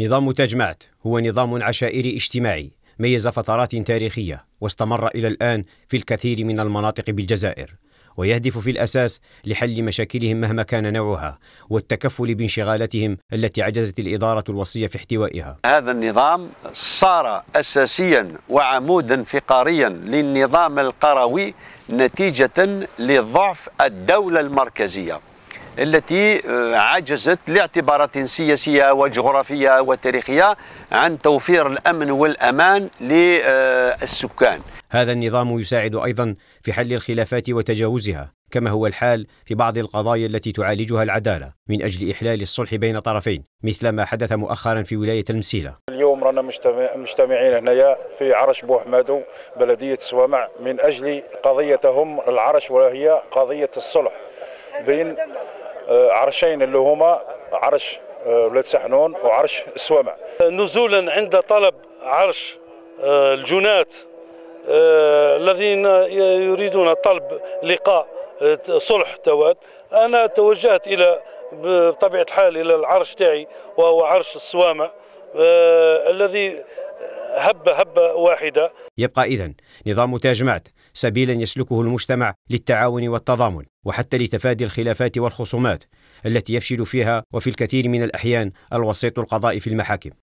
نظام تجمعت هو نظام عشائري اجتماعي ميز فترات تاريخية واستمر إلى الآن في الكثير من المناطق بالجزائر ويهدف في الأساس لحل مشاكلهم مهما كان نوعها والتكفل بانشغالاتهم التي عجزت الإدارة الوصية في احتوائها هذا النظام صار أساسيا وعمودا فقاريا للنظام القروي نتيجة لضعف الدولة المركزية التي آه، عجزت لاعتبارات سياسية وجغرافية وتاريخية عن توفير الأمن والأمان للسكان هذا النظام يساعد أيضا في حل الخلافات وتجاوزها كما هو الحال في بعض القضايا التي تعالجها العدالة من أجل إحلال الصلح بين طرفين مثل ما حدث مؤخرا في ولاية المسيلة اليوم رانا مجتمعين هنايا في عرش بوحمادو بلدية السوامع من أجل قضيتهم العرش وهي قضية الصلح بين عرشين اللي هما عرش آه، ولاد سحنون وعرش السوامع نزولا عند طلب عرش آه، الجنات آه، الذين يريدون طلب لقاء صلح توال انا توجهت الى بطبيعه الحال الى العرش تاعي وهو عرش السوامع الذي هبه هبه واحده يبقى إذا نظام تاجمعت سبيلا يسلكه المجتمع للتعاون والتضامن وحتى لتفادي الخلافات والخصومات التي يفشل فيها وفي الكثير من الأحيان الوسيط القضائي في المحاكم